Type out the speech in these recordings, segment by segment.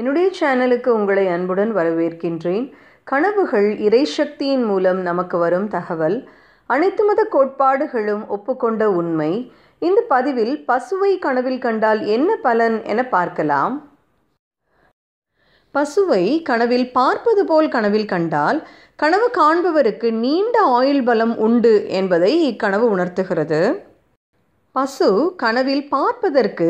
என்னுடைய சேனலுக்கு உங்களை அன்புடன் வரவேற்கின்றேன் கனவுகள் இறை சக்தியின் மூலம் நமக்கு வரும் தகவல் அனைத்து மத கோட்பாடுகளும் ஒப்புக்கொண்ட உண்மை இந்த பதிவில் பசுவை கனவில் கண்டால் என்ன பலன் என பார்க்கலாம் பசுவை கனவில் பார்ப்பது போல் கனவில் கண்டால் கனவு காண்பவருக்கு நீண்ட ஆயுள் பலம் உண்டு என்பதை இக்கனவு உணர்த்துகிறது பசு கனவில் பார்ப்பதற்கு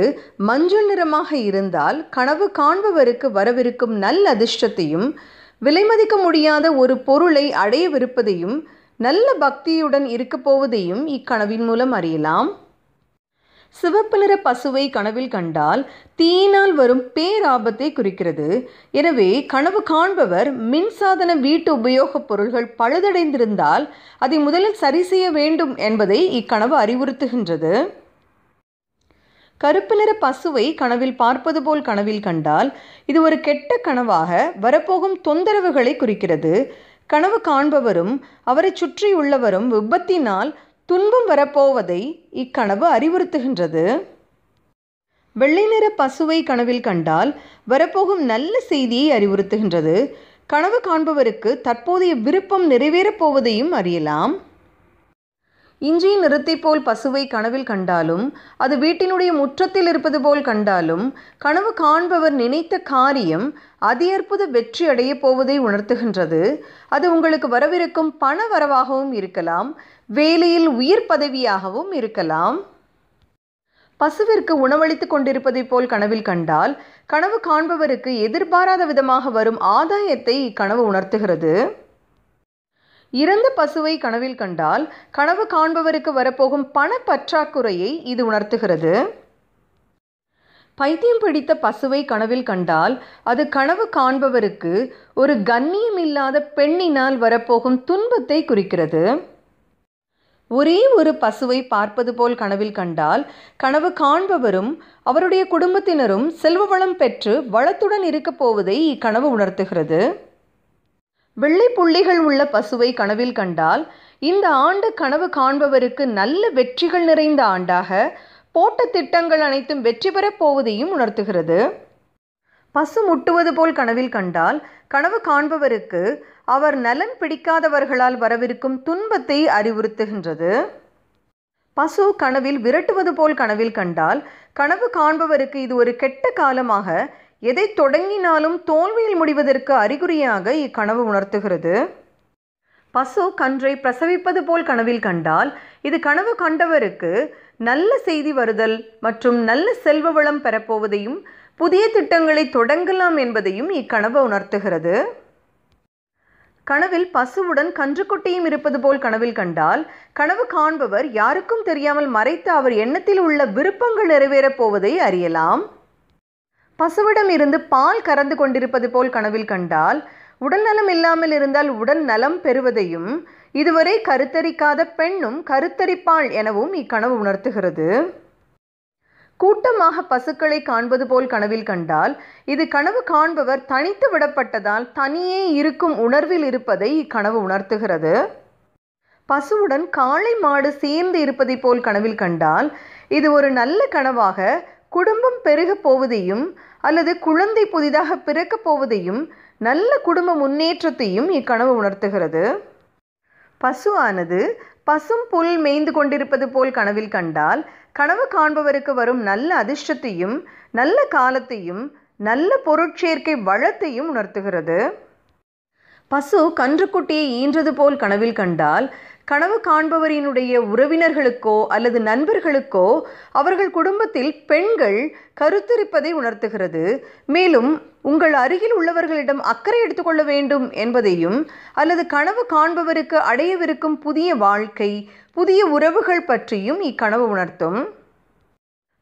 மஞ்சள் நிறமாக இருந்தால் கனவு காண்பவருக்கு வரவிருக்கும் நல்ல அதிர்ஷ்டத்தையும் விலைமதிக்க முடியாத ஒரு பொருளை அடையவிருப்பதையும் நல்ல பக்தியுடன் இருக்கப் போவதையும் இக்கனவின் மூலம் அறியலாம் சிவப்பு நிற பசுவை கனவில் கண்டால் தீயினால் வரும் பேராபத்தை குறிக்கிறது எனவே கனவு காண்பவர் மின்சாதன வீட்டு உபயோகப் பொருள்கள் பழுதடைந்திருந்தால் அதை முதலில் சரி செய்ய வேண்டும் என்பதை இக்கனவு அறிவுறுத்துகின்றது கருப்பு நிற பசுவை கனவில் பார்ப்பது போல் கனவில் கண்டால் இது ஒரு கெட்ட கனவாக வரப்போகும் தொந்தரவுகளை குறிக்கிறது கனவு காண்பவரும் அவரை சுற்றியுள்ளவரும் விபத்தினால் துன்பம் வரப்போவதை இக்கனவு அறிவுறுத்துகின்றது வெள்ளை நிற பசுவை கனவில் கண்டால் வரப்போகும் நல்ல செய்தியை அறிவுறுத்துகின்றது கனவு காண்பவருக்கு தற்போதைய விருப்பம் நிறைவேறப் போவதையும் அறியலாம் இஞ்சியின் நிறத்தை போல் பசுவை கனவில் கண்டாலும் அது வீட்டினுடைய முற்றத்தில் இருப்பது போல் கண்டாலும் கனவு காண்பவர் நினைத்த காரியம் அதியற்புத வெற்றி அடையப் போவதை உணர்த்துகின்றது அது உங்களுக்கு வரவிருக்கும் பண வரவாகவும் இருக்கலாம் வேலையில் உயிர் பதவியாகவும் இருக்கலாம் பசுவிற்கு உணவளித்துக் கொண்டிருப்பதை போல் கனவில் கண்டால் கனவு காண்பவருக்கு எதிர்பாராத விதமாக வரும் ஆதாயத்தை இக்கனவு உணர்த்துகிறது இறந்த பசுவை கனவில் கண்டால் கனவு காண்பவருக்கு வரப்போகும் பண பற்றாக்குறையை இது உணர்த்துகிறது பைத்தியம் பிடித்த பசுவை கனவில் கண்டால் அது கனவு காண்பவருக்கு ஒரு இல்லாத பெண்ணினால் வரப்போகும் துன்பத்தை குறிக்கிறது ஒரே ஒரு பசுவை பார்ப்பது போல் கனவில் கண்டால் கனவு காண்பவரும் அவருடைய குடும்பத்தினரும் செல்வ வளம் பெற்று வளத்துடன் இருக்கப் போவதை இக்கனவு உணர்த்துகிறது வெள்ளை புள்ளிகள் உள்ள பசுவை கனவில் கண்டால் இந்த ஆண்டு கனவு காண்பவருக்கு நல்ல வெற்றிகள் நிறைந்த ஆண்டாக போட்ட திட்டங்கள் அனைத்தும் வெற்றி பெறப் போவதையும் உணர்த்துகிறது பசு முட்டுவது போல் கனவில் கண்டால் கனவு காண்பவருக்கு அவர் நலன் பிடிக்காதவர்களால் வரவிருக்கும் துன்பத்தை அறிவுறுத்துகின்றது பசு கனவில் விரட்டுவது போல் கனவில் கண்டால் கனவு காண்பவருக்கு இது ஒரு கெட்ட காலமாக எதை தொடங்கினாலும் தோல்வியில் முடிவதற்கு அறிகுறியாக இக்கனவு உணர்த்துகிறது பசு கன்றை பிரசவிப்பது போல் கனவில் கண்டால் இது கனவு கண்டவருக்கு நல்ல செய்தி வருதல் மற்றும் நல்ல செல்வ வளம் பெறப்போவதையும் புதிய திட்டங்களை தொடங்கலாம் என்பதையும் இக்கனவு உணர்த்துகிறது கனவில் பசுவுடன் கன்றுக்குட்டியும் இருப்பது போல் கனவில் கண்டால் கனவு காண்பவர் யாருக்கும் தெரியாமல் மறைத்து அவர் எண்ணத்தில் உள்ள விருப்பங்கள் நிறைவேறப் போவதை அறியலாம் பசுவிடம் இருந்து பால் கறந்து கொண்டிருப்பது போல் கனவில் கண்டால் உடல் நலம் இல்லாமல் இருந்தால் உடல் நலம் பெறுவதையும் இதுவரை கருத்தரிக்காத பெண்ணும் கருத்தரிப்பாள் எனவும் இக்கனவு உணர்த்துகிறது கூட்டமாக பசுக்களை காண்பது போல் கனவில் கண்டால் இது கனவு காண்பவர் தனித்து விடப்பட்டதால் தனியே இருக்கும் உணர்வில் இருப்பதை இக்கனவு உணர்த்துகிறது பசுவுடன் காளை மாடு சேர்ந்து இருப்பதை போல் கனவில் கண்டால் இது ஒரு நல்ல கனவாக குடும்பம் பெருகப் போவதையும் அல்லது குழந்தை புதிதாக பிறக்கப் போவதையும் நல்ல குடும்ப முன்னேற்றத்தையும் இக்கனவு உணர்த்துகிறது பசுவானது பசும் புல் மேய்ந்து கொண்டிருப்பது போல் கனவில் கண்டால் கனவு காண்பவருக்கு வரும் நல்ல அதிர்ஷ்டத்தையும் நல்ல காலத்தையும் நல்ல பொருட்சேர்க்கை வளத்தையும் உணர்த்துகிறது பசு கன்றுக்குட்டியை ஈன்றது போல் கனவில் கண்டால் கனவு காண்பவரினுடைய உறவினர்களுக்கோ அல்லது நண்பர்களுக்கோ அவர்கள் குடும்பத்தில் பெண்கள் கருத்திருப்பதை உணர்த்துகிறது மேலும் உங்கள் அருகில் உள்ளவர்களிடம் அக்கறை எடுத்துக்கொள்ள வேண்டும் என்பதையும் அல்லது கனவு காண்பவருக்கு அடையவிருக்கும் புதிய வாழ்க்கை புதிய உறவுகள் பற்றியும் இக்கனவு உணர்த்தும்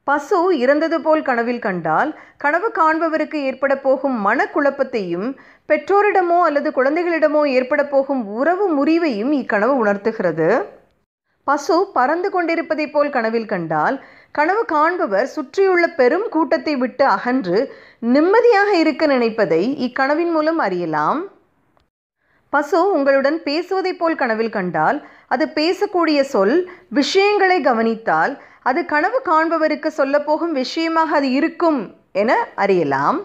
பசு இறந்தது போல் கனவில் கண்டால் கனவு காண்பவருக்கு ஏற்பட போகும் மனக்குழப்பத்தையும் பெற்றோரிடமோ அல்லது குழந்தைகளிடமோ ஏற்பட போகும் உறவு முறிவையும் இக்கனவு உணர்த்துகிறது பசு பறந்து கொண்டிருப்பதைப் போல் கனவில் கண்டால் கனவு காண்பவர் சுற்றியுள்ள பெரும் கூட்டத்தை விட்டு அகன்று நிம்மதியாக இருக்க நினைப்பதை இக்கனவின் மூலம் அறியலாம் பசு உங்களுடன் பேசுவதைப் போல் கனவில் கண்டால் அது பேசக்கூடிய சொல் விஷயங்களை கவனித்தால் அது கனவு காண்பவருக்கு சொல்லப்போகும் விஷயமாக அது இருக்கும் என அறியலாம்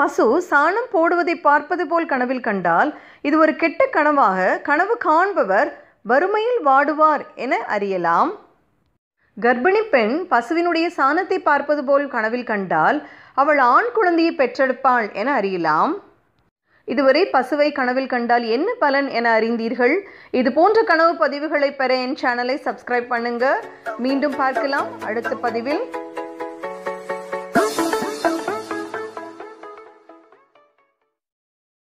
பசு சாணம் போடுவதை பார்ப்பது போல் கனவில் கண்டால் இது ஒரு கெட்ட கனவாக கனவு காண்பவர் வறுமையில் வாடுவார் என அறியலாம் கர்ப்பிணி பெண் பசுவினுடைய சாணத்தை பார்ப்பது போல் கனவில் கண்டால் அவள் ஆண் குழந்தையை பெற்றெடுப்பாள் என அறியலாம் இதுவரை பசுவை கனவில் கண்டால் என்ன பலன் என அறிந்தீர்கள் இது போன்ற கனவு பதிவுகளை பெற என் சேனலை சப்ஸ்கிரைப் பண்ணுங்க மீண்டும் பார்க்கலாம் அடுத்த பதிவில்